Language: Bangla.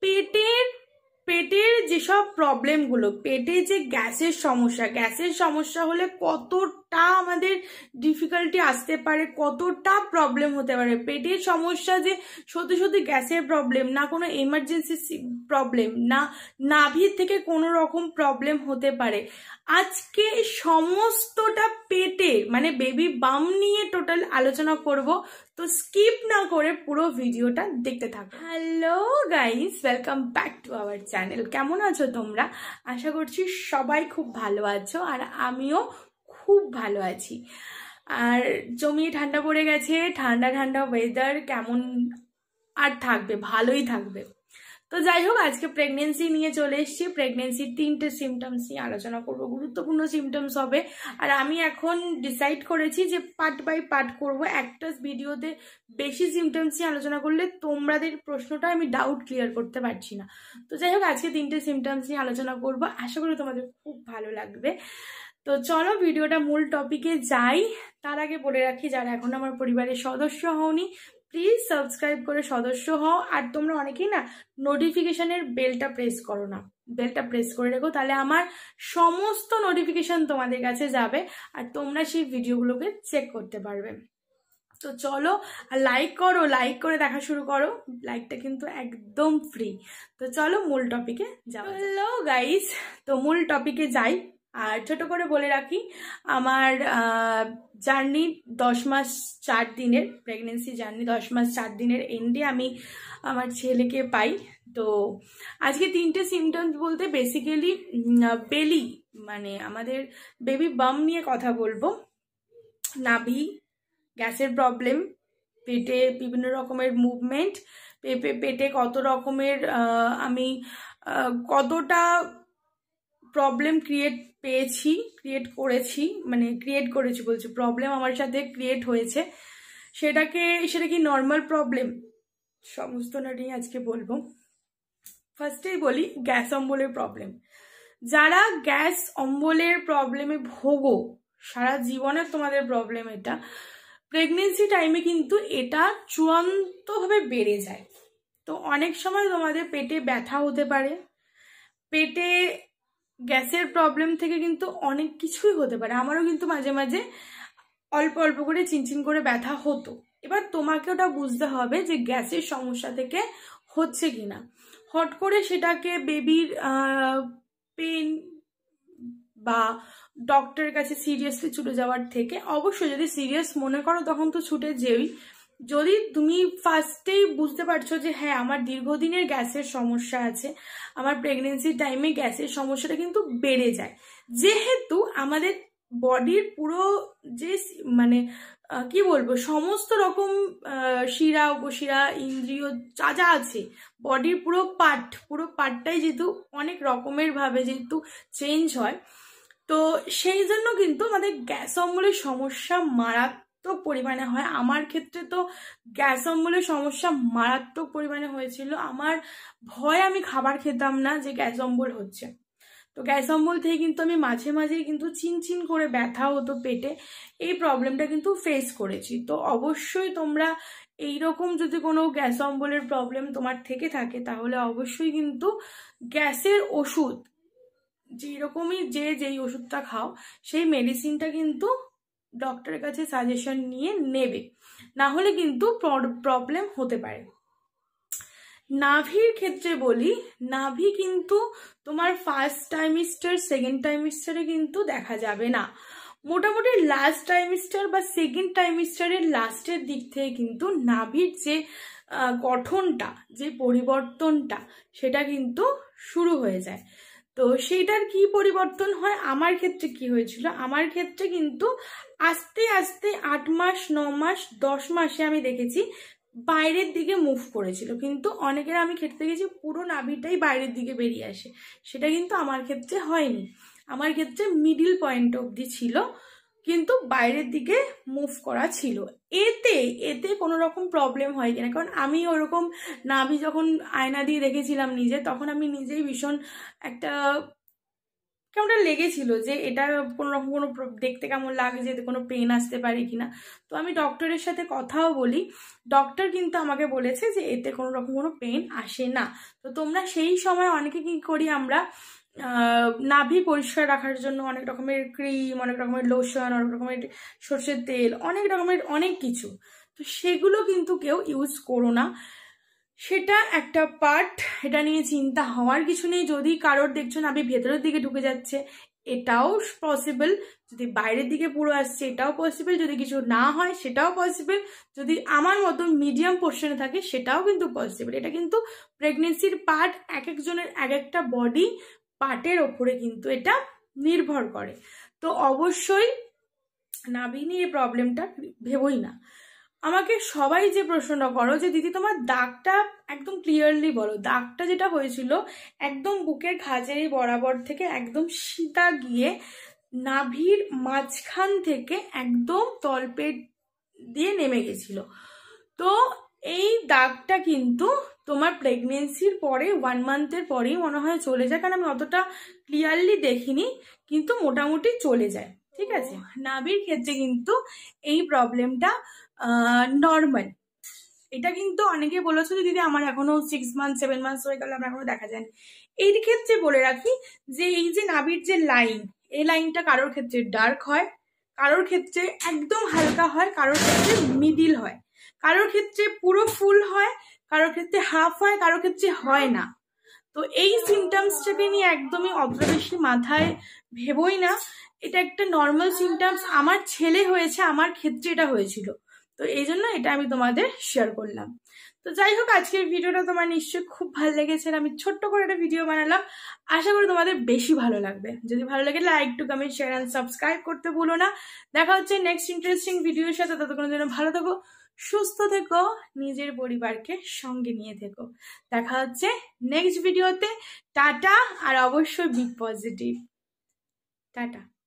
पेटेंट पेटेंट পেটের যেসব প্রবলেমগুলো পেটে যে গ্যাসের সমস্যা গ্যাসের সমস্যা হলে কতটা আমাদের ডিফিকাল্টি আসতে পারে কতটা প্রবলেম হতে পারে পেটের সমস্যা যে সত্যি সত্যি গ্যাসের প্রবলেম না কোনো এমার্জেন্সি প্রবলেম না নাভির থেকে কোনো রকম প্রবলেম হতে পারে আজকে সমস্তটা পেটে মানে বেবি বাম নিয়ে টোটাল আলোচনা করব তো স্কিপ না করে পুরো ভিডিওটা দেখতে থাকো hello guys welcome back to our channel কেমন কেমন আছো তোমরা আশা করছি সবাই খুব ভালো আছো আর আমিও খুব ভালো আছি আর জমিয়ে ঠান্ডা পড়ে গেছে ঠান্ডা ঠান্ডা ওয়েদার কেমন আর থাকবে ভালোই থাকবে তো যাই হোক আজকে প্রেগনেন্সি নিয়ে চলে এসেছি প্রেগনেন্সির তিনটে সিমটমস নিয়ে আলোচনা করব গুরুত্বপূর্ণ সিমটমস হবে আর আমি এখন ডিসাইড করেছি যে পার্ট বাই পার্ট করব একটা ভিডিওতে বেশি সিমটমস নিয়ে আলোচনা করলে তোমাদের প্রশ্নটা আমি ডাউট ক্লিয়ার করতে পারছি না তো যাই হোক আজকে তিনটে সিমটমস নিয়ে আলোচনা করব আশা করি তোমাদের খুব ভালো লাগবে তো চলো ভিডিওটা মূল টপিকে যাই তার আগে বলে রাখি যারা এখন আমার পরিবারের সদস্য হওনি প্লিজ সাবস্ক্রাইব করে সদস্য হও আর তোমরা অনেকেই না নোটিফিকেশনের বেলটা প্রেস করো না বেলটা প্রেস করে রেখো তাহলে আমার সমস্ত নোটিফিকেশন তোমাদের কাছে যাবে আর তোমরা সেই ভিডিওগুলোকে চেক করতে পারবে তো চলো আর লাইক করো লাইক করে দেখা শুরু করো লাইকটা কিন্তু একদম ফ্রি তো চলো মূল টপিকে যাও হ্যালো গাইস তো মূল টপিকে যাই আর ছোট করে বলে রাখি আমার জার্নি দশ মাস চার দিনের প্রেগনেন্সি জার্নি দশ মাস চার দিনের এন্ডে আমি আমার ছেলেকে পাই তো আজকে তিনটে সিমটমস বলতে বেসিক্যালি বেলি মানে আমাদের বেবি বাম নিয়ে কথা বলবো নাভি গ্যাসের প্রবলেম পেটে বিভিন্ন রকমের মুভমেন্ট পেটে কত রকমের আমি কতটা প্রবলেম ক্রিয়েট পেয়েছি ক্রিয়েট করেছি মানে ক্রিয়েট করেছি বলছি প্রবলেম আমার সাথে ক্রিয়েট হয়েছে সেটাকে সেটা কি নর্মাল প্রবলেম সমস্ত নাটিয়ে আজকে বলবো ফার্স্টেই বলি গ্যাস অম্বলের প্রবলেম যারা গ্যাস অম্বলের প্রবলেমে ভোগো সারা জীবনে তোমাদের প্রবলেম এটা প্রেগনেন্সি টাইমে কিন্তু এটা চূড়ান্তভাবে বেড়ে যায় তো অনেক সময় তোমাদের পেটে ব্যথা হতে পারে পেটে গ্যাসের প্রবলেম থেকে কিন্তু অনেক কিছুই হতে পারে আমারও কিন্তু মাঝে মাঝে অল্প অল্প করে চিনচিন করে ব্যথা হতো এবার তোমাকে ওটা বুঝতে হবে যে গ্যাসের সমস্যা থেকে হচ্ছে কি না হট করে সেটাকে বেবির পেন বা ডক্টরের কাছে সিরিয়াসলি ছুটে যাওয়ার থেকে অবশ্যই যদি সিরিয়াস মনে করো তখন তো ছুটে যেই যদি তুমি ফার্স্টেই বুঝতে পারছো যে হ্যাঁ আমার দীর্ঘদিনের গ্যাসের সমস্যা আছে আমার প্রেগনেন্সির টাইমে গ্যাসের সমস্যাটা কিন্তু বেড়ে যায় যেহেতু আমাদের বডির পুরো যে মানে কি বলবো সমস্ত রকম শিরা উপশিরা ইন্দ্রিয় যা যা আছে বডির পুরো পার্ট পুরো পার্টটাই যেহেতু অনেক রকমের ভাবে যেহেতু চেঞ্জ হয় তো সেই জন্য কিন্তু আমাদের গ্যাস অম্বলের সমস্যা মারাত্মক মারাত্মক পরিমাণে হয় আমার ক্ষেত্রে তো গ্যাস অম্বলের সমস্যা মারাত্মক পরিমাণে হয়েছিল আমার ভয় আমি খাবার খেতাম না যে গ্যাস অম্বল হচ্ছে তো গ্যাস অম্বল থেকে কিন্তু আমি মাঝে মাঝেই কিন্তু চিনচিন করে ব্যথা হতো পেটে এই প্রবলেমটা কিন্তু ফেস করেছি তো অবশ্যই তোমরা এই রকম যদি কোনো গ্যাস অম্বলের প্রবলেম তোমার থেকে থাকে তাহলে অবশ্যই কিন্তু গ্যাসের ওষুধ যেরকমই যে যেই ওষুধটা খাও সেই মেডিসিনটা কিন্তু ডক্টরের কাছে সাজেশন নিয়ে নেবে না হলে কিন্তু প্রবলেম হতে পারে নাভির ক্ষেত্রে বলি নাভি কিন্তু তোমার ফার্স্ট টাইমিস্টার সেকেন্ড টাইমিস্টারে কিন্তু দেখা যাবে না মোটামুটি লাস্ট টাইমিস্টার বা সেকেন্ড টাইমিস্টারের লাস্টের দিক থেকে কিন্তু নাভির যে গঠনটা যে পরিবর্তনটা সেটা কিন্তু শুরু হয়ে যায় তো সেইটার কি পরিবর্তন হয় আমার ক্ষেত্রে কি হয়েছিল আমার ক্ষেত্রে কিন্তু আস্তে আস্তে আট মাস ন মাস দশ মাসে আমি দেখেছি বাইরের দিকে মুভ করেছিল কিন্তু অনেকের আমি ক্ষেত্রে গেছি পুরো নাভিটাই বাইরের দিকে বেরিয়ে আসে সেটা কিন্তু আমার ক্ষেত্রে হয়নি আমার ক্ষেত্রে মিডিল পয়েন্ট অবধি ছিল কিন্তু বাইরের দিকে মুভ করা ছিল এতে এতে কোনো রকম প্রবলেম হয় কিনা কারণ আমি ওরকম নাভি যখন আয়না দিয়ে দেখেছিলাম নিজে তখন আমি নিজেই ভীষণ একটা কেমনটা লেগেছিল যে এটা কোনো রকম কোনো দেখতে কেমন যে কোনো পেন আসতে পারে কি না তো আমি ডক্টরের সাথে কথাও বলি ডক্টর কিন্তু আমাকে বলেছে যে এতে কোনো রকম কোনো পেন আসে না তো তোমরা সেই সময় অনেকে কী করি আমরা নাভি পরিষ্কার রাখার জন্য অনেক রকমের ক্রিম অনেক রকমের লোশন অনেক রকমের সর্ষের তেল অনেক রকমের অনেক কিছু তো সেগুলো কিন্তু কেউ ইউজ করো না সেটা একটা পার্ট এটা নিয়ে চিন্তা হওয়ার কিছু নেই যদি কারোর দেখছো নাভি ভেতরের দিকে ঢুকে যাচ্ছে এটাও পসিবল যদি বাইরের দিকে পুরো আসছে এটাও পসিবল যদি কিছু না হয় সেটাও পসিবল যদি আমার মতো মিডিয়াম পোর্শনে থাকে সেটাও কিন্তু পসিবল এটা কিন্তু প্রেগনেন্সির পার্ট এক একজনের এক একটা বডি পাটের ওপরে কিন্তু এটা নির্ভর করে তো অবশ্যই নাভিনি এই প্রবলেমটা ভেবই না আমাকে সবাই যে প্রশ্নটা করো যে দিদি তোমার দাগটা একদম ক্লিয়ারলি বলো দাগটা যেটা হয়েছিল একদম বুকের খাজের বরাবর থেকে একদম সীতা গিয়ে নাভির মাঝখান থেকে একদম তলপেট দিয়ে নেমে গেছিল তো এই দাগটা কিন্তু তোমার প্রেগনেন্সির পরে ওয়ান মান্থের পরেই মনে হয় চলে যায় কারণ আমি অতটা ক্লিয়ারলি দেখিনি কিন্তু মোটামুটি চলে যায় ঠিক আছে নাভির ক্ষেত্রে কিন্তু এই প্রবলেমটা নর্মাল এটা কিন্তু অনেকে বলেছো যে দিদি আমার এখনো সিক্স মান্থ সেভেন মান্থ হয়ে গেল আমার এখনো দেখা যায় এর ক্ষেত্রে বলে রাখি যে এই যে নাভির যে লাইন এই লাইনটা কারোর ক্ষেত্রে ডার্ক হয় কারোর ক্ষেত্রে একদম হালকা হয় কারোর ক্ষেত্রে মিডিল হয় কারোর ক্ষেত্রে পুরো ফুল হয় কারোর ক্ষেত্রে হাফ হয় কারোর ক্ষেত্রে হয় না তো এই সিমটমসটাকে নিয়ে একদমই অবজারভেশন মাথায় ভেবই না এটা একটা নর্মাল সিমটমস আমার ছেলে হয়েছে আমার ক্ষেত্রে এটা হয়েছিল তো এই জন্য এটা আমি তোমাদের শেয়ার করলাম তো যাই হোক আজকের ভিডিওটা তোমার নিশ্চয়ই খুব ভালো লেগেছে আমি ছোট্ট করে একটা ভিডিও বানালাম আশা করি তোমাদের বেশি ভালো লাগবে যদি ভালো লাগে লাইক টু কমেন্ট শেয়ার অ্যান্ড সাবস্ক্রাইব করতে ভুলো না দেখা হচ্ছে নেক্সট ইন্টারেস্টিং ভিডিওর সাথে ততক্ষণের জন্য ভালো থেকো সুস্থ থেকো নিজের পরিবারকে সঙ্গে নিয়ে থেকো দেখা হচ্ছে নেক্সট ভিডিওতে টাটা আর অবশ্যই বিগ পজিটিভ টাটা